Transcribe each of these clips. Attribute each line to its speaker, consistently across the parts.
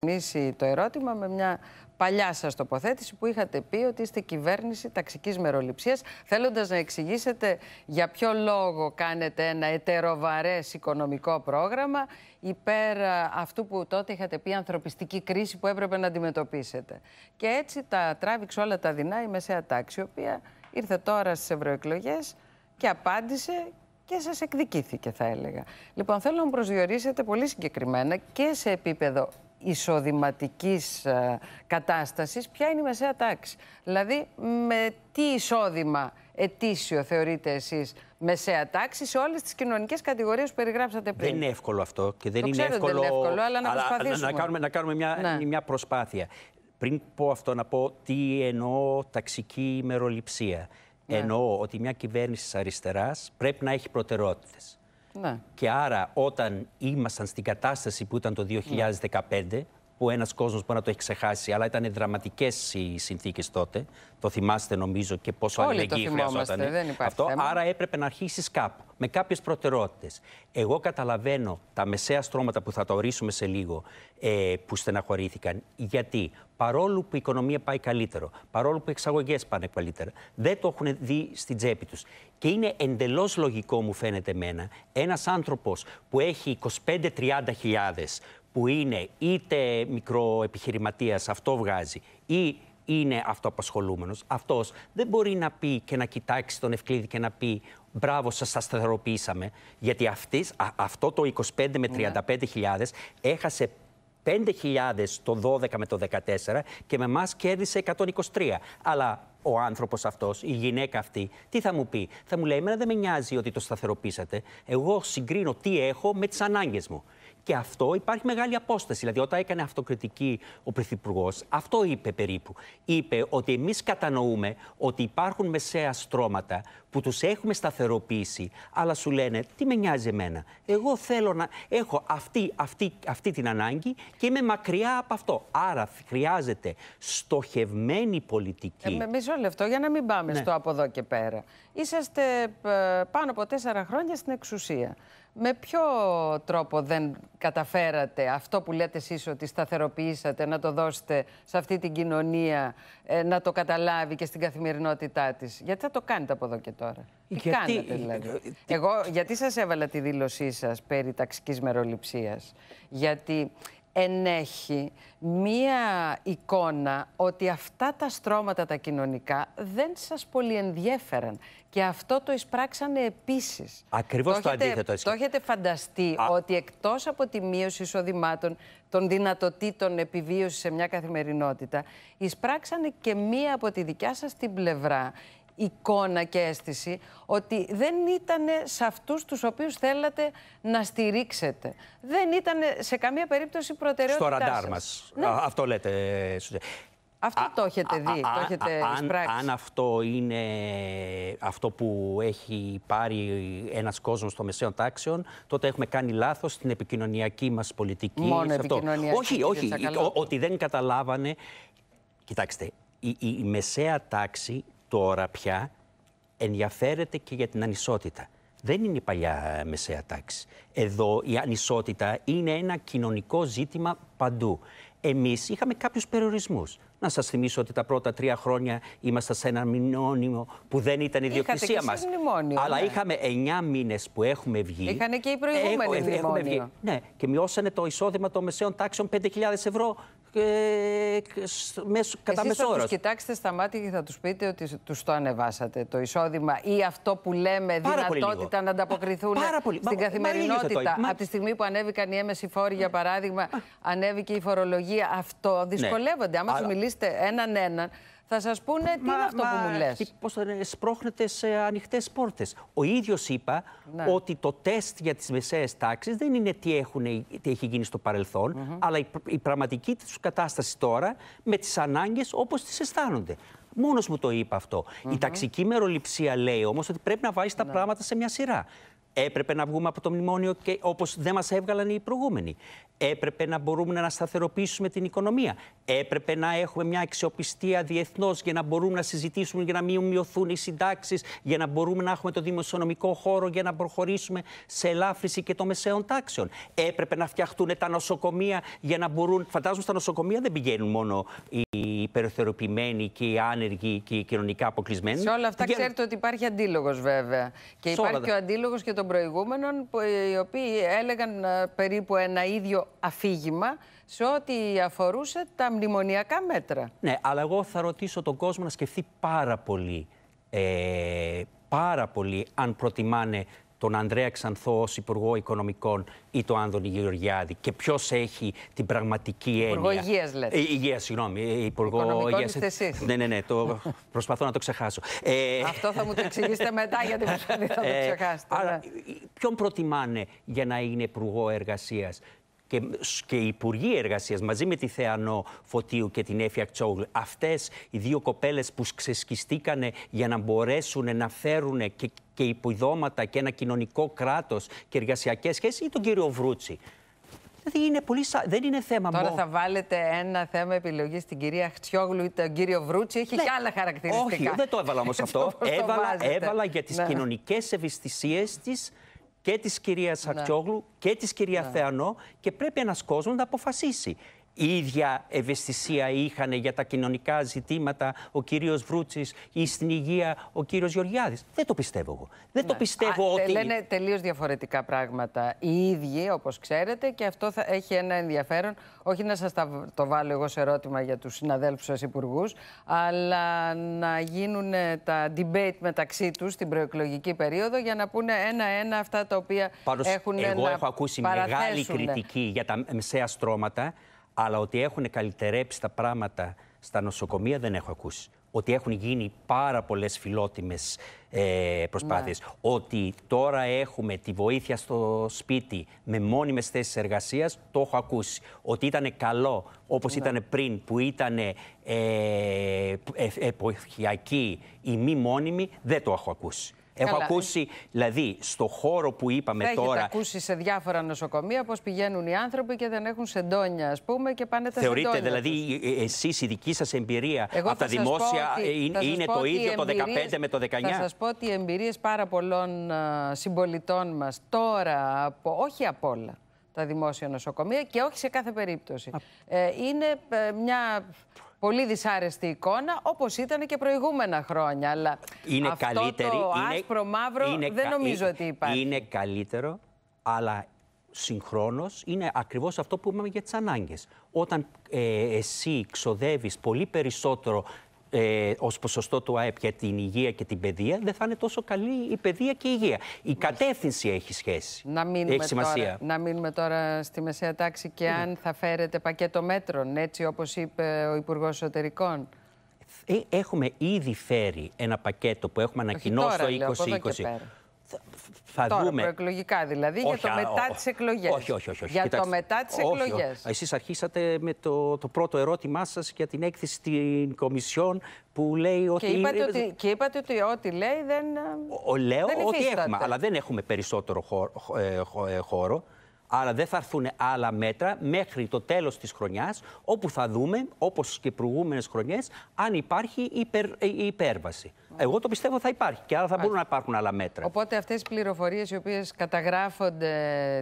Speaker 1: ξεκινήσει το ερώτημα με μια παλιά σας τοποθέτηση που είχατε πει ότι είστε κυβέρνηση ταξικής μεροληψίας θέλοντας να εξηγήσετε για ποιο λόγο κάνετε ένα ετεροβαρές οικονομικό πρόγραμμα υπέρ ε, αυτού που τότε είχατε πει ανθρωπιστική κρίση που έπρεπε να αντιμετωπίσετε. Και έτσι τα τράβηξε όλα τα δεινά η μεσαία τάξη, η οποία ήρθε τώρα στις ευρωεκλογές και απάντησε και σας εκδικήθηκε θα έλεγα. Λοιπόν, θέλω να προσδιορίσετε πολύ συγκεκριμένα και σε επίπεδο Εισοδηματικής ε, κατάστασης, ποια είναι η μεσαία τάξη. Δηλαδή, με τι εισόδημα ετήσιο θεωρείτε εσείς μεσαία τάξη σε όλες τις κοινωνικές κατηγορίες που περιγράψατε πριν. Δεν είναι
Speaker 2: εύκολο αυτό και δεν, Το είναι, εύκολο... δεν είναι εύκολο, αλλά να προσπαθήσουμε. Να κάνουμε, να κάνουμε μια, ναι. μια προσπάθεια. Πριν πω αυτό, να πω τι εννοώ ταξική ημεροληψία. Ναι. Εννοώ ότι μια κυβέρνηση αριστεράς πρέπει να έχει προτεραιότητες. Ναι. Και άρα όταν ήμασταν στην κατάσταση που ήταν το 2015, ναι που ένας κόσμος μπορεί να το έχει ξεχάσει, αλλά ήταν δραματικές οι συνθήκες τότε. Το θυμάστε, νομίζω, και πόσο Όλοι αλληλεγγύη χρειαζόταν. Αυτό. Θέμα. Άρα έπρεπε να αρχίσεις κάπου, με κάποιες προτεραιότητες. Εγώ καταλαβαίνω τα μεσαία στρώματα που θα τα ορίσουμε σε λίγο ε, που στεναχωρήθηκαν. Γιατί παρόλο που η οικονομία πάει καλύτερο, παρόλο που οι εξαγωγές πάνε καλύτερα, δεν το έχουν δει στην τσέπη τους. Και είναι εντελώς λογικό, μου φαίνεται εμένα, ένας άνθρωπος που έχει 25-30 χιλιάδες που είναι είτε μικροεπιχειρηματίας, αυτό βγάζει, ή είναι αυτοαπασχολούμενος, αυτός δεν μπορεί να πει και να κοιτάξει τον Ευκλήδη και να πει μπράβο σας, σας σταθεροποιήσαμε, γιατί αυτής, αυτό το 25 με 35 ναι. χιλιάδες έχασε 5.000 το 12 με το 14 και με εμάς κέρδισε 123. Αλλά ο άνθρωπος αυτός, η γυναίκα αυτή, τι θα μου πει. Θα μου λέει: Εμένα δεν με νοιάζει ότι το σταθεροποίησατε. Εγώ συγκρίνω τι έχω με τις ανάγκες μου. Και αυτό υπάρχει μεγάλη απόσταση. Δηλαδή, όταν έκανε αυτοκριτική ο Πρωθυπουργός, αυτό είπε περίπου. Είπε ότι εμείς κατανοούμε ότι υπάρχουν μεσαία στρώματα που τους έχουμε σταθεροποιήσει, αλλά σου λένε τι με νοιάζει εμένα. Εγώ θέλω να έχω αυτή, αυτή, αυτή την ανάγκη και είμαι μακριά από αυτό. Άρα χρειάζεται στοχευμένη πολιτική. Ε,
Speaker 1: Μισό για να μην
Speaker 2: πάμε ναι. στο από εδώ και πέρα. Είσαστε ε, πάνω από τέσσερα χρόνια στην εξουσία.
Speaker 1: Με ποιο τρόπο δεν καταφέρατε αυτό που λέτε εσείς ότι σταθεροποιήσατε, να το δώσετε σε αυτή την κοινωνία, ε, να το καταλάβει και στην καθημερινότητά της. Γιατί θα το κάνετε από εδώ και τώρα. Τι γιατί... κάνετε δηλαδή. Ε, Εγώ γιατί σας έβαλα τη δήλωσή σας περί ταξικής μεροληψίας. Γιατί ενέχει μία εικόνα ότι αυτά τα στρώματα τα κοινωνικά δεν σας πολύ ενδιέφεραν. Και αυτό το εισπράξανε επίσης.
Speaker 2: Ακριβώς το, το έχετε, αντίθετο.
Speaker 1: Το έχετε φανταστεί ότι εκτός από τη μείωση εισοδημάτων των δυνατοτήτων επιβίωσης σε μια καθημερινότητα, εισπράξανε και μία από τη δικιά σας την πλευρά εικόνα και αίσθηση ότι δεν ήταν σε αυτούς τους οποίους θέλατε να στηρίξετε. Δεν ήταν σε καμία περίπτωση προτεραιότητάς Στο ραντάρ μας. Ναι. αυτό λέτε, Αυτό το έχετε δει, το έχετε αν,
Speaker 2: αν αυτό είναι αυτό που έχει πάρει ένας κόσμος των μεσαίων τάξεων, τότε έχουμε κάνει λάθος στην επικοινωνιακή μας πολιτική. Μόνο επικοινωνιακή, αυτό. Όχι, όχι, ότι δεν καταλάβανε. Κοιτάξτε, η, η, η μεσαία τάξη τώρα πια ενδιαφέρεται και για την ανισότητα. Δεν είναι η παλιά ε, μεσαία τάξη. Εδώ η ανισότητα είναι ένα κοινωνικό ζήτημα παντού. Εμείς είχαμε κάποιους περιορισμούς. Να σας θυμίσω ότι τα πρώτα τρία χρόνια ήμασταν σε ένα μνημόνιο που δεν ήταν η διοκτησία μας. Αλλά ναι. είχαμε εννιά μήνες που έχουμε βγει. Είχαν και
Speaker 1: οι προηγούμενοι ε, Βγει,
Speaker 2: ναι, και μειώσανε το εισόδημα των μεσαίων τάξεων 5.000 ευρώ μέσω, κατά Εσείς Θα του κοιτάξετε στα μάτια και θα τους πείτε ότι τους
Speaker 1: το ανεβάσατε το εισόδημα ή αυτό που λέμε δυνατότητα να ανταποκριθούν πάρα πολύ. στην καθημερινότητα. Από τη στιγμή που ανέβηκαν οι έμεση φόροι, για παράδειγμα, ανέβηκε η φορολογία. Αυτό ναι. δυσκολεύονται. Ναι. Άμα του μιλήσετε έναν-έναν, θα σας πούνε τι είναι αυτό μα, που μου λες.
Speaker 2: Πώ σπρώχνετε σε ανοιχτές πόρτες. Ο ίδιος είπα ναι. ότι το τεστ για τις μεσαίες τάξεις δεν είναι τι, τι έχει γίνει στο παρελθόν, αλλά η, πραγματική του κατάσταση τώρα με τις ανάγκες όπως τις αισθάνονται. Μόνος μου το είπα αυτό. Η ταξική μεροληψία λέει όμως ότι πρέπει να βάζεις τα ναι. πράγματα σε μια σειρά. Έπρεπε να βγούμε από το μνημόνιο και όπως δεν μας έβγαλαν οι προηγούμενοι. Έπρεπε να μπορούμε να σταθεροποιήσουμε την οικονομία. Έπρεπε να έχουμε μια αξιοπιστία διεθνώς για να μπορούμε να συζητήσουμε, για να μην μειωθούν οι συντάξεις, για να μπορούμε να έχουμε το δημοσιονομικό χώρο για να προχωρήσουμε σε ελάφρυση και των μεσαίων τάξεων. Έπρεπε να φτιαχτούν τα νοσοκομεία για να μπορούν. Φαντάζομαι στα νοσοκομεία δεν πηγαίνουν μόνο οι υπερθεροποιημένοι και οι άνεργοι και οι κοινωνικά αποκλεισμένοι. Σε όλα αυτά ξέρετε
Speaker 1: ότι υπάρχει αντίλογος βέβαια. Και υπάρχει και ο αντίλογος και το προηγούμενων, οι οποίοι έλεγαν ε, περίπου ένα ίδιο αφήγημα σε ό,τι αφορούσε τα μνημονιακά μέτρα.
Speaker 2: Ναι, αλλά εγώ θα ρωτήσω τον κόσμο να σκεφτεί πάρα πολύ, ε, πάρα πολύ αν προτιμάνε τον Ανδρέα Ξανθό ως Υπουργό Οικονομικών ή τον Άνδωνη Γεωργιάδη. Και ποιος έχει την πραγματική έννοια. Ε, ε, Υπουργό Υγεία, λέτε. υγεία, συγγνώμη. Υπουργό Υγεία. Ναι, ναι, ναι. Το... προσπαθώ να το ξεχάσω. Ε... Αυτό θα μου το εξηγήσετε μετά, γιατί θα το ε, ξεχάσετε. Άρα, ναι. ποιον προτιμάνε για να είναι Υπουργό Εργασίας, και, και οι Υπουργοί Εργασίας μαζί με τη Θεανό Φωτίου και την Έφια Κτσόγλ, αυτές οι δύο κοπέλες που ξεσκιστήκανε για να μπορέσουν να φέρουν και, και υποδόματα και ένα κοινωνικό κράτος και εργασιακές σχέσεις, ή τον κύριο Βρούτσι. Δηλαδή είναι πολύ σα... δεν είναι θέμα μόνο. Τώρα θα βάλετε
Speaker 1: ένα θέμα επιλογής στην κυρία Χτσιόγλου ή τον κύριο Βρούτσι. Έχει ναι. και άλλα χαρακτηριστικά. Όχι, δεν
Speaker 2: το έβαλα όμως αυτό. έβαλα, έβαλα για τις ναι. κοινωνικές ευαισθησίες της και της ναι. κυρία Ακτιόγλου και της κυρία Θεανό και πρέπει ένας κόσμος να αποφασίσει η ίδια ευαισθησία είχαν για τα κοινωνικά ζητήματα ο κύριος Βρούτσης ή στην υγεία ο κύριος Γεωργιάδης. Δεν το πιστεύω εγώ. Δεν το ναι.
Speaker 1: πιστεύω Α, ότι... Λένε τελείως διαφορετικά πράγματα οι ίδιοι όπως ξέρετε και αυτό θα έχει ένα ενδιαφέρον όχι να σας το βάλω εγώ σε ερώτημα για τους συναδέλφους σας υπουργούς, αλλά να γίνουν ε, τα debate μεταξύ τους στην προεκλογική περίοδο για να πούνε ένα-ένα αυτά τα οποία Πάντως, έχουν εγώ να έχω ακούσει μεγάλη κριτική
Speaker 2: για τα μεσαία στρώματα αλλά ότι έχουν καλυτερέψει τα πράγματα στα νοσοκομεία δεν έχω ακούσει. Ότι έχουν γίνει πάρα πολλές φιλότιμες ε, προσπάθειες. Ναι. Ότι τώρα έχουμε τη βοήθεια στο σπίτι με μόνιμες θέσεις εργασίας, το έχω ακούσει. Ότι ήταν καλό, όπως ναι. ήταν πριν, που ήταν ε, ε, εποχιακή ή μη μόνιμη, δεν το έχω ακούσει. Έχω Καλά. ακούσει, δηλαδή, στο χώρο που είπαμε Έχετε τώρα. Έχω
Speaker 1: ακούσει σε διάφορα νοσοκομεία πώς πηγαίνουν οι άνθρωποι και δεν έχουν σεντόνια, ας πούμε, και πάνε τα Θεωρείτε, σεντόνια. Θεωρείτε,
Speaker 2: δηλαδή, ε, ε, εσείς η δική σας εμπειρία Εγώ από τα δημόσια ότι, ε, είναι το ίδιο το 15 με το 19. Θα σας
Speaker 1: πω ότι οι εμπειρίες πάρα πολλών συμπολιτών μας τώρα, από, όχι από όλα τα δημόσια νοσοκομεία και όχι σε κάθε περίπτωση. είναι μια πολύ δυσάρεστη εικόνα, όπως ήταν και προηγούμενα χρόνια. Αλλά είναι αυτό καλύτερη, το άσπρο μαύρο δεν νομίζω ότι υπάρχει.
Speaker 2: Είναι καλύτερο, αλλά συγχρόνως είναι ακριβώς αυτό που είπαμε για τις ανάγκες. Όταν ε, εσύ ξοδεύεις πολύ περισσότερο ε, ως ποσοστό του ΑΕΠ για την υγεία και την παιδεία, δεν θα είναι τόσο καλή η παιδεία και η υγεία. Η κατεύθυνση έχει σχέση. Να μείνουμε, έχει
Speaker 1: Τώρα, να στη μεσαία τάξη και αν θα φέρετε πακέτο μέτρων, έτσι όπως είπε ο Υπουργός Εσωτερικών.
Speaker 2: Ε, έχουμε ήδη φέρει ένα πακέτο που έχουμε ανακοινώσει το 2020 θα Τώρα, δούμε.
Speaker 1: προεκλογικά δηλαδή, όχι, για το μετά τις εκλογές. Όχι, όχι, όχι, Για το μετά τις εκλογές.
Speaker 2: Εσείς αρχίσατε με το, το πρώτο ερώτημά σας για την έκθεση στην Κομισιόν που λέει ότι. Και είπατε ότι, και
Speaker 1: είπατε ότι ό,τι λέει δεν.
Speaker 2: Ο, λέω ότι έχουμε, αλλά δεν έχουμε περισσότερο ε, ε, χώρο Άρα δεν θα έρθουν άλλα μέτρα μέχρι το τέλος της χρονιάς, όπου θα δούμε, όπως και προηγούμενες χρονιές, αν υπάρχει η ε, υπέρβαση. Εγώ το πιστεύω θα υπάρχει και άλλα θα μπορούν να υπάρχουν άλλα μέτρα.
Speaker 1: Οπότε αυτές οι πληροφορίες οι οποίες καταγράφονται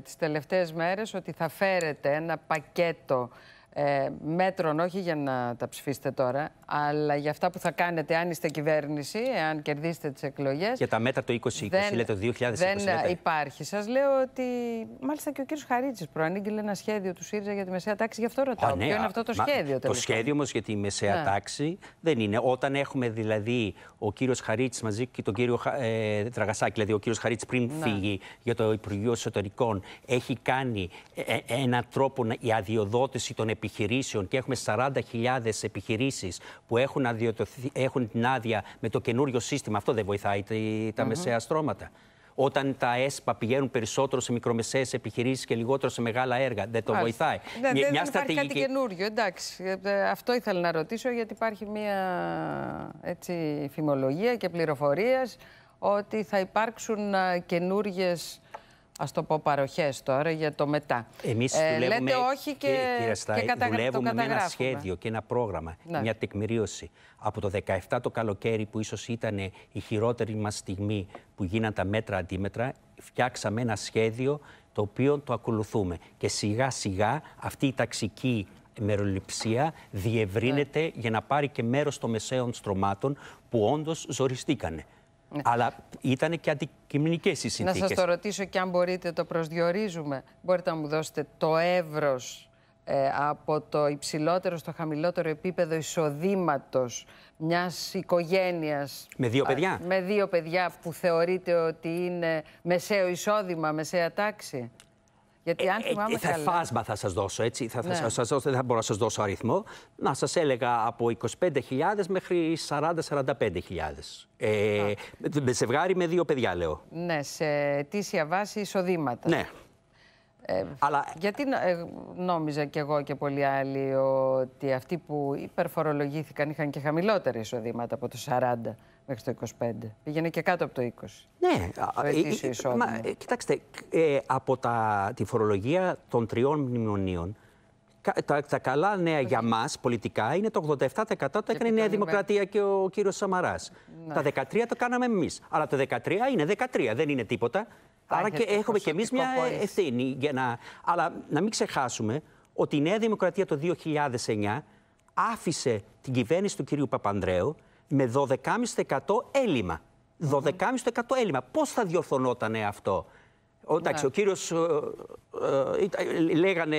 Speaker 1: τις τελευταίες μέρες ότι θα φέρετε ένα πακέτο ε, μέτρων, όχι για να τα ψηφίσετε τώρα, αλλά για αυτά που θα κάνετε, αν είστε κυβέρνηση, εάν κερδίσετε τις εκλογές.
Speaker 2: Για τα μέτρα το 2020, δεν, λέτε το 2020. Δεν λέτε.
Speaker 1: υπάρχει. Σας λέω ότι. Μάλιστα και ο κύριος Χαρίτσης προανήγγειλε ένα σχέδιο του ΣΥΡΙΖΑ για τη μεσαία τάξη. Γι' αυτό ρωτάω. ναι, Ποιο είναι αυτό το μα, σχέδιο, τελικά. Το σχέδιο όμως
Speaker 2: για τη μεσαία ναι. τάξη δεν είναι. Όταν έχουμε δηλαδή ο κύριος Χαρίτσης μαζί και τον κύριο ε, Τραγασάκη, δηλαδή ο κύριος Χαρίτσης πριν ναι. φύγει για το Υπουργείο Εσωτερικών, έχει κάνει ε, ε έναν τρόπο η αδειοδότηση των επιχειρήσεων και έχουμε 40.000 επιχειρήσεις που έχουν, έχουν την άδεια με το καινούριο σύστημα, αυτό δεν βοηθάει τα mm μεσαία στρώματα. Όταν τα ΕΣΠΑ πηγαίνουν περισσότερο σε μικρομεσαίες επιχειρήσεις και λιγότερο σε μεγάλα έργα, δεν το βοηθάει. Ναι, μια, δεν υπάρχει κάτι
Speaker 1: καινούριο, εντάξει. Ε, αυτό ήθελα να ρωτήσω, γιατί υπάρχει μια έτσι, φημολογία και πληροφορία ότι θα υπάρξουν ε, καινούριες Ας το πω
Speaker 2: παροχές τώρα για το μετά. Εμείς ε, δουλεύουμε, και, δουλεύουμε με ένα σχέδιο και ένα πρόγραμμα, ναι. μια τεκμηρίωση. Από το 17 το καλοκαίρι που ίσως ήταν η χειρότερη μας στιγμή που γίναν τα μέτρα αντίμετρα, φτιάξαμε ένα σχέδιο το οποίο το ακολουθούμε. Και σιγά σιγά αυτή η ταξική μεροληψία διευρύνεται ναι. για να πάρει και μέρος των μεσαίων στρωμάτων που όντως ζοριστήκανε. Ναι. Αλλά ήταν και αντικειμενικές οι συνθήκε. Να σας το
Speaker 1: ρωτήσω και αν μπορείτε, το προσδιορίζουμε. Μπορείτε να μου δώσετε το εύρος ε, από το υψηλότερο στο χαμηλότερο επίπεδο εισοδήματος μιας οικογένειας.
Speaker 2: Με δύο παιδιά.
Speaker 1: με δύο παιδιά που θεωρείται ότι είναι μεσαίο εισόδημα, μεσαία τάξη. Γιατί ε, αν ε, θυμάμαι ε, θα Φάσμα
Speaker 2: θα σας δώσω, έτσι. Θα, ναι. σας δεν θα μπορώ να σας δώσω αριθμό. Να σας έλεγα από 25.000 μέχρι 40-45.000. Ε, με ζευγάρι με δύο παιδιά, λέω.
Speaker 1: Ναι, σε αιτήσια βάση εισοδήματα.
Speaker 2: Ναι. Ε, Αλλά...
Speaker 1: Γιατί νόμιζα κι εγώ και πολλοί άλλοι ότι αυτοί που υπερφορολογήθηκαν είχαν και χαμηλότερα εισοδήματα από το 40 μέχρι το 25. Πήγαινε και κάτω από το 20.
Speaker 2: Ναι, το ε, ε, ε μα, ε, κοιτάξτε, ε, από τα, τη φορολογία των τριών μνημονίων, τα, τα καλά νέα για μας πολιτικά είναι το 87% το έκανε η Νέα Δημοκρατία και ο κύριος Σαμαράς. Ναι. Τα 13% το κάναμε εμείς. Αλλά το 13% είναι 13%, δεν είναι τίποτα. Άρα και έχουμε κι εμείς μια ευθύνη. Για να... Αλλά να μην ξεχάσουμε ότι η Νέα Δημοκρατία το 2009 άφησε την κυβέρνηση του κυρίου Παπανδρέου με 12,5% έλλειμμα. 12,5% έλλειμμα. Πώς θα διορθωνόταν αυτό. Ο, εντάξει, ναι. ο κύριος. Ε, ε λέγανε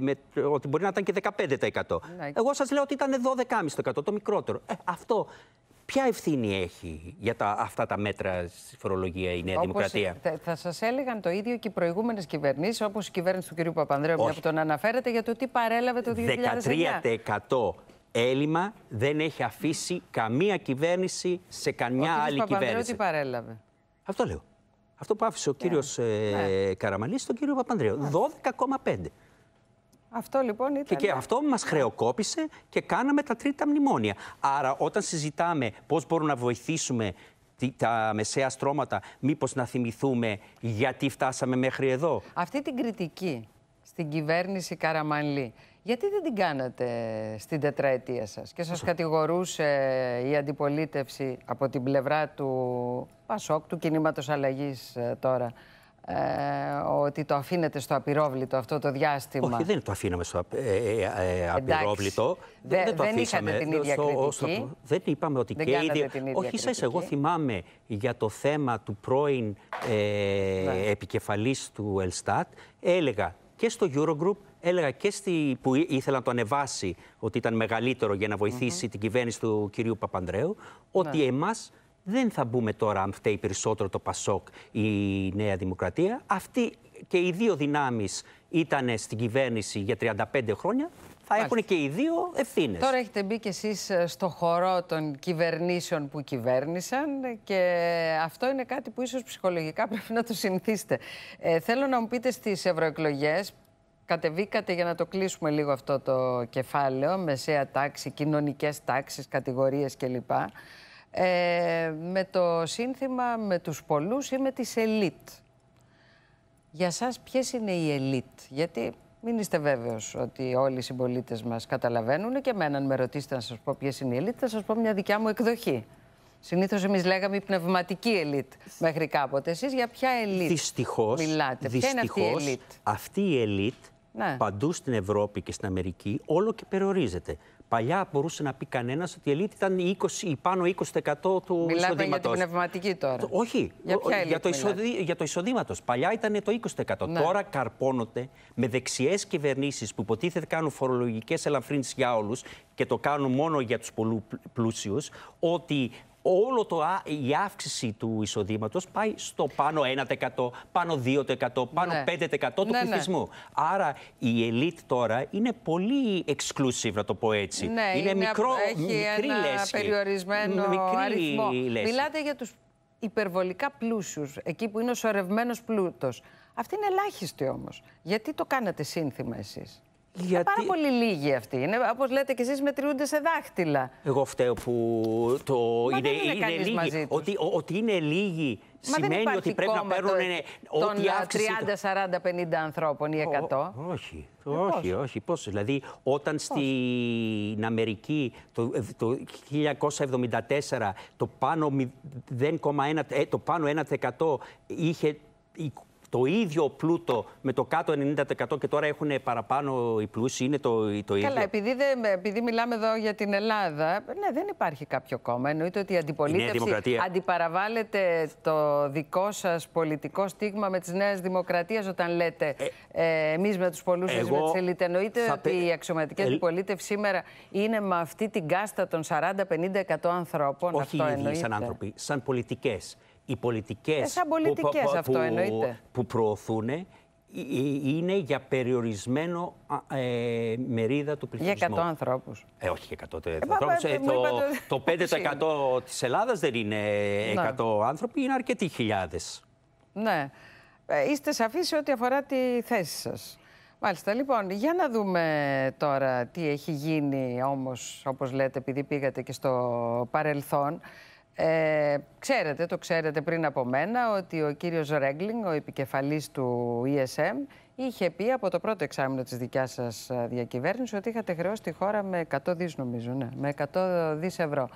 Speaker 2: με, ότι μπορεί να ήταν και 15%. Ναι. Εγώ σας λέω ότι ήταν 12,5% το μικρότερο. Ε, αυτό. Ποια ευθύνη έχει για τα, αυτά τα μέτρα στη φορολογία η Νέα Δημοκρατία.
Speaker 1: Θα, θα σας έλεγαν το ίδιο και οι προηγούμενες κυβερνήσεις, όπως η κυβέρνηση του κ. Παπανδρέου, που τον αναφέρετε, για το τι παρέλαβε το 2009.
Speaker 2: 13% έλλειμμα δεν έχει αφήσει καμία κυβέρνηση σε καμιά ο άλλη κυβέρνηση. παρέλαβε. Αυτό λέω. Αυτό που άφησε ο ναι, κύριος yeah. Ναι. ε, Καραμαλής στον κύριο Παπανδρέου. 12,5. Ναι.
Speaker 1: Αυτό λοιπόν ήταν. Και, και
Speaker 2: αυτό μας χρεοκόπησε και κάναμε τα τρίτα μνημόνια. Άρα, όταν συζητάμε πώς μπορούμε να βοηθήσουμε τα μεσαία στρώματα, μήπως να θυμηθούμε γιατί φτάσαμε μέχρι εδώ.
Speaker 1: Αυτή την κριτική στην κυβέρνηση Καραμανλή. Γιατί δεν την κάνατε στην τετραετία σας και σας κατηγορούσε η αντιπολίτευση από την πλευρά του Πασόκ, του Κινήματος Αλλαγής ε, τώρα, ε, ότι το αφήνετε στο απειρόβλητο αυτό το διάστημα. Όχι, δεν
Speaker 2: το αφήναμε στο ε, ε, ε απειρόβλητο. δεν, το αφήσαμε. Την ίδια κριτική. δεν είπαμε ότι δεν και ίδια... Όχι, σας, εγώ θυμάμαι για το θέμα του πρώην ε, ναι. επικεφαλής του Ελστάτ, έλεγα και στο Eurogroup, έλεγα και στη, που ήθελα να το ανεβάσει ότι ήταν μεγαλύτερο για να βοηθησει την κυβέρνηση του κυρίου Παπανδρέου, ότι ναι. εμάς δεν θα μπούμε τώρα αν φταίει περισσότερο το ΠΑΣΟΚ η Νέα Δημοκρατία. Αυτοί και οι δύο δυνάμεις ήταν στην κυβέρνηση για 35 χρόνια θα έχουν και οι δύο ευθύνες. Τώρα
Speaker 1: έχετε μπει κι εσείς ε, στο χώρο των κυβερνήσεων που κυβέρνησαν και αυτό είναι κάτι που ίσως ψυχολογικά πρέπει να το συνηθίσετε. Ε, θέλω να μου πείτε στις ευρωεκλογές. Κατεβήκατε για να το κλείσουμε λίγο αυτό το κεφάλαιο, μεσαία τάξη, κοινωνικές τάξεις, κατηγορίες κλπ. Ε, με το σύνθημα με τους πολλούς ή με τις ελίτ. Για σας ποιες είναι οι ελίτ, γιατί μην είστε βέβαιος ότι όλοι οι συμπολίτες μας καταλαβαίνουν και εμένα, αν με ρωτήσετε να σας πω ποιες είναι οι ελίτ, θα σας πω μια δικιά μου εκδοχή. Συνήθως εμείς λέγαμε η πνευματική ελίτ μέχρι κάποτε. Εσείς για ποια ελίτ δυστυχώς,
Speaker 2: μιλάτε, ποια είναι αυτή η ελίτ. Αυτή η ελίτ ναι. παντού στην Ευρώπη και στην Αμερική όλο και περιορίζεται. Παλιά μπορούσε να πει κανένας ότι η ελίτ ήταν 20, πάνω 20% του εισοδήματο. Μιλάτε για την
Speaker 1: πνευματική τώρα. Όχι, για, ποια το, εισοδή,
Speaker 2: για το εισοδήματος. Παλιά ήταν το 20%. Ναι. Τώρα καρπώνονται με δεξιές κυβερνήσεις που υποτίθεται κάνουν φορολογικές ελαφρύνσεις για όλους και το κάνουν μόνο για τους πολλού πλούσιους, ότι όλο το, η αύξηση του εισοδήματος πάει στο πάνω 1%, πάνω 2%, πάνω 5% ναι. του ναι, ναι. πληθυσμού. Άρα η ελίτ τώρα είναι πολύ exclusive, να το πω έτσι. είναι, είναι μικρό, έχει μικρή ένα περιορισμένο μικρή αριθμό. Μιλάτε
Speaker 1: για τους υπερβολικά πλούσιους, εκεί που είναι ο σορευμένος πλούτος. Αυτή είναι ελάχιστη όμως. Γιατί το κάνατε σύνθημα εσείς. Γιατί... Είναι πάρα πολύ λίγοι αυτοί. Είναι, όπως λέτε και εσείς, μετριούνται σε δάχτυλα.
Speaker 2: Εγώ φταίω που το... Μα είναι, είναι, είναι λίγοι. Ότι, ότι είναι λίγοι Μα σημαίνει ότι πρέπει να παίρνουν το... Ε, ε, ό,τι αύξηση...
Speaker 1: 30, 40, 50 ανθρώπων ή 100. Ό, όχι.
Speaker 2: Ε, όχι, όχι, όχι. Πώς. Δηλαδή, όταν πώς. στην Αμερική το, ε, το 1974 το πάνω, 0,1, το πάνω 1% είχε το ίδιο πλούτο με το κάτω 90% και τώρα έχουν παραπάνω οι πλούσιοι, είναι το, το ίδιο. Καλά,
Speaker 1: επειδή, επειδή μιλάμε εδώ για την Ελλάδα, ναι, δεν υπάρχει κάποιο κόμμα. Εννοείται ότι η αντιπολίτευση αντιπαραβάλλεται το δικό σας πολιτικό στίγμα με τις Νέες Δημοκρατίες όταν λέτε ε, ε, εμείς με τους πολλούς εμείς με τις ελίτ. Εννοείται ότι η αξιωματική ε, ε, αντιπολίτευση σήμερα είναι με αυτή την κάστα των 40-50% ανθρώπων. Όχι αυτό οι ίδιοι σαν άνθρωποι,
Speaker 2: σαν πολιτικές οι ε, πολιτικές, που, αυτό που, που προωθούν ε, ε, είναι για περιορισμένο ε, μερίδα του πληθυσμού. Για 100 ανθρώπους. Ε, όχι για 100 το, το 5% της Ελλάδας δεν είναι 100 ναι. άνθρωποι, είναι αρκετοί χιλιάδες.
Speaker 1: Ναι. Είστε σαφείς σε ό,τι αφορά τη θέση σας. Μάλιστα, λοιπόν, για να δούμε τώρα τι έχει γίνει όμως, όπως λέτε, επειδή πήγατε και στο παρελθόν. Ε, ξέρετε, το ξέρετε πριν από μένα, ότι ο κύριος Ρέγκλινγκ, ο επικεφαλής του ESM, είχε πει από το πρώτο εξάμεινο της δικιάς σας ε, διακυβέρνησης ότι είχατε χρεώσει τη χώρα με 100 δις νομίζω, ναι, με 100 δις ευρώ.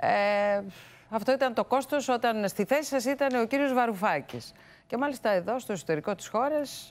Speaker 1: Ε, αυτό ήταν το κόστος όταν στη θέση σας ήταν ο κύριος Βαρουφάκης. Και μάλιστα εδώ στο εσωτερικό της χώρας,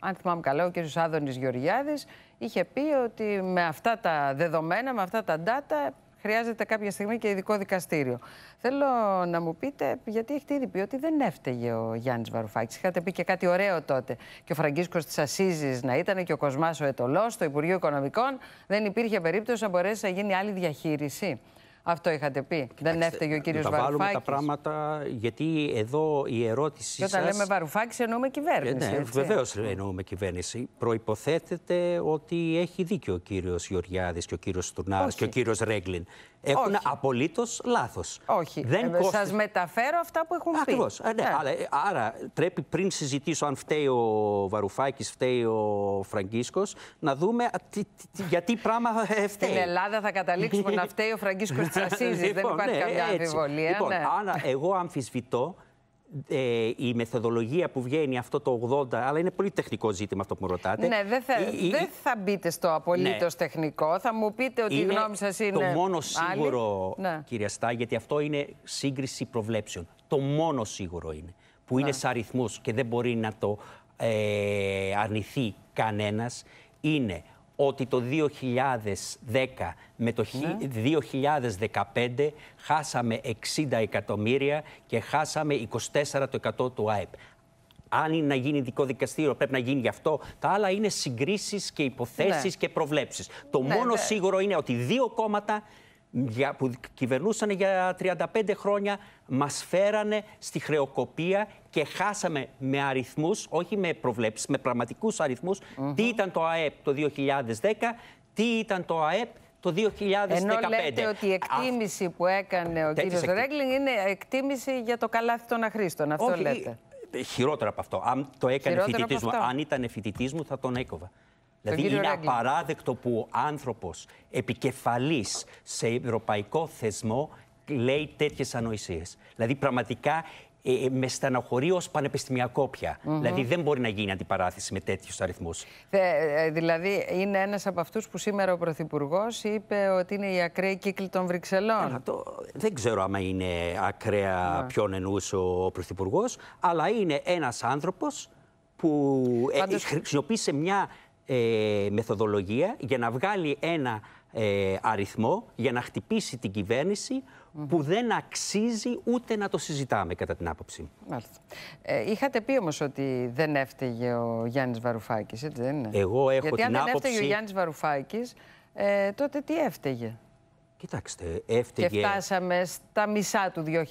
Speaker 1: αν θυμάμαι καλά, ο κύριος Άδωνης Γεωργιάδης είχε πει ότι με αυτά τα δεδομένα, με αυτά τα data χρειάζεται κάποια στιγμή και ειδικό δικαστήριο. Θέλω να μου πείτε, γιατί έχετε ήδη πει ότι δεν έφταιγε ο Γιάννης Βαρουφάκης. Είχατε πει και κάτι ωραίο τότε. Και ο Φραγκίσκος της Ασίζης να ήταν και ο Κοσμάς ο Ετολό, το Υπουργείο Οικονομικών. Δεν υπήρχε περίπτωση να μπορέσει να γίνει άλλη διαχείριση. Αυτό είχατε πει. Δεν έφταιγε ο κύριος Βαρουφάκη. Να βάλουμε τα πράγματα,
Speaker 2: γιατί εδώ η ερώτηση. Και όταν σας... λέμε Βαρουφάκης, εννοούμε κυβέρνηση. Ε, ναι, βεβαίως εννοούμε κυβέρνηση. Προποθέτεται ότι έχει δίκιο ο κύριος Γεωργιάδης και ο κύριος Τουρνάρα και ο κύριος Ρέγκλιν. Έχουν απολύτως λάθος. Όχι. ε, κόστη... Σας
Speaker 1: μεταφέρω αυτά που έχουν πει. Ακριβώς. Ε, ναι. ναι.
Speaker 2: Άρα, πρέπει πριν συζητήσω αν φταίει ο Βαρουφάκης, φταίει ο Φραγκίσκος, να δούμε τι, τι, γιατί πράγμα φταίει. Στην Ελλάδα
Speaker 1: θα καταλήξουμε να φταίει ο Φραγκίσκος Έτσι δεν λοιπόν, υπάρχει ναι, καμιά αμφιβολία. Λοιπόν, αν
Speaker 2: ναι. εγώ αμφισβητώ ε, η μεθοδολογία που βγαίνει αυτό το 80, αλλά είναι πολύ τεχνικό ζήτημα αυτό που μου ρωτάτε. Ναι, δεν
Speaker 1: θα, μπείτε στο απολύτως ναι. τεχνικό. Θα μου πείτε ότι είναι η γνώμη σας είναι. Το μόνο σίγουρο, άλλη. Ναι.
Speaker 2: κυρία Στά, γιατί αυτό είναι σύγκριση προβλέψεων. Το μόνο σίγουρο είναι. Που είναι σε αριθμούς και δεν μπορεί να το ε, αρνηθεί κανένας, είναι ότι το 2010 με το 2015 ναι. χάσαμε 60 εκατομμύρια και χάσαμε 24% του ΑΕΠ. Αν είναι να γίνει δικό δικαστήριο, πρέπει να γίνει γι' αυτό. Τα άλλα είναι συγκρίσεις και υποθέσεις ναι. και προβλέψεις. Το ναι, μόνο σίγουρο είναι ότι δύο κόμματα που κυβερνούσαν για 35 χρόνια, μας φέρανε στη χρεοκοπία και χάσαμε με αριθμούς, όχι με προβλέψεις, με πραγματικούς τι ήταν το ΑΕΠ το 2010, τι ήταν το ΑΕΠ το 2015. Ενώ λέτε ότι
Speaker 1: η εκτίμηση που έκανε ο κύριος Ρέγκλινγκ είναι εκτίμηση για το καλάθι των αχρήστων. Αυτό όχι, λέτε.
Speaker 2: Ε, χειρότερα από αυτό. Αν το έκανε φοιτητής μου, αν ήταν φοιτητής μου, θα τον έκοβα. Δηλαδή είναι απαράδεκτο που ο άνθρωπος επικεφαλής σε ευρωπαϊκό θεσμό λέει τέτοιες ανοησίες. Δηλαδή πραγματικά ε, ε με στεναχωρεί ως πανεπιστημιακό πια. Δηλαδή δεν μπορεί να γίνει αντιπαράθεση με τέτοιους αριθμούς.
Speaker 1: Ε, ε, δηλαδή είναι ένας από αυτούς που σήμερα ο Πρωθυπουργός είπε ότι είναι η ακραία κύκλη των Βρυξελών.
Speaker 2: δεν ξέρω άμα είναι ακραία yeah. ποιον εννοούσε ο Πρωθυπουργός, αλλά είναι ένας άνθρωπος που Πάντως... χρησιμοποίησε μια ε, μεθοδολογία για να βγάλει ένα ε, αριθμό για να χτυπήσει την κυβέρνηση που δεν αξίζει ούτε να το συζητάμε κατά την άποψη.
Speaker 1: Ε, είχατε πει όμως ότι δεν έφταιγε ο Γιάννης Βαρουφάκης, έτσι δεν είναι.
Speaker 2: Εγώ έχω την άποψη... Γιατί αν δεν έφταιγε ο Γιάννης
Speaker 1: Βαρουφάκης, ε, τότε τι έφταιγε.
Speaker 2: Κοιτάξτε, έφταιγε... Και
Speaker 1: φτάσαμε στα μισά του 2015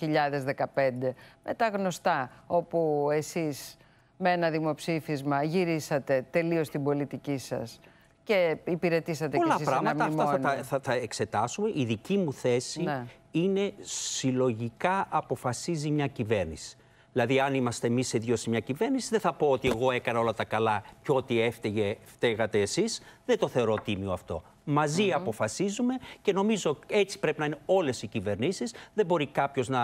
Speaker 1: με τα γνωστά όπου εσείς με ένα δημοψήφισμα γυρίσατε τελείως την πολιτική σας και υπηρετήσατε Πολλά και εσείς πράγματα, ένα αυτά θα
Speaker 2: θα εξετάσουμε. Η δική μου θέση ναι. είναι συλλογικά αποφασίζει μια κυβέρνηση. Δηλαδή, αν είμαστε εμείς οι δύο σε μια κυβέρνηση, δεν θα πω ότι εγώ έκανα όλα τα καλά και ότι έφταιγε, φταίγατε εσείς. Δεν το θεωρώ τίμιο αυτό. Μαζί αποφασίζουμε και νομίζω έτσι πρέπει να είναι όλες οι κυβερνήσεις. Δεν μπορεί κάποιος να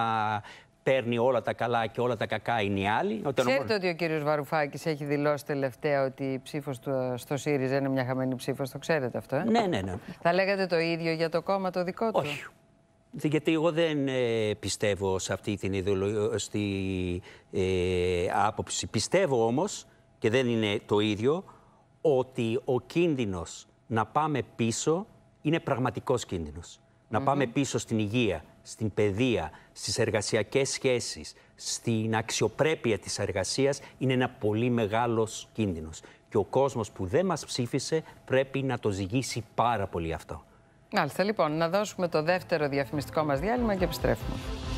Speaker 2: παίρνει όλα τα καλά και όλα τα κακά είναι οι άλλοι. Ξέρετε ότι
Speaker 1: ο κύριος Βαρουφάκης έχει δηλώσει τελευταία ότι η ψήφος του στο ΣΥΡΙΖΑ είναι μια χαμένη ψήφος, το ξέρετε αυτό. Ε? Ναι, ναι, ναι. Θα λέγατε το ίδιο για το κόμμα το δικό του. Όχι.
Speaker 2: Γιατί εγώ δεν ε, πιστεύω σε αυτή την ιδεολογία, στη ε, άποψη. Πιστεύω όμως, και δεν είναι το ίδιο, ότι ο κίνδυνος να πάμε πίσω είναι πραγματικός κίνδυνος. Να πάμε πίσω στην υγεία, στην παιδεία, στις εργασιακές σχέσεις, στην αξιοπρέπεια της εργασίας είναι ένα πολύ μεγάλος κίνδυνος. Και ο κόσμος που δεν μας ψήφισε πρέπει να το ζυγίσει πάρα πολύ αυτό.
Speaker 1: Μάλιστα, λοιπόν, να δώσουμε το δεύτερο διαφημιστικό μας διάλειμμα και επιστρέφουμε.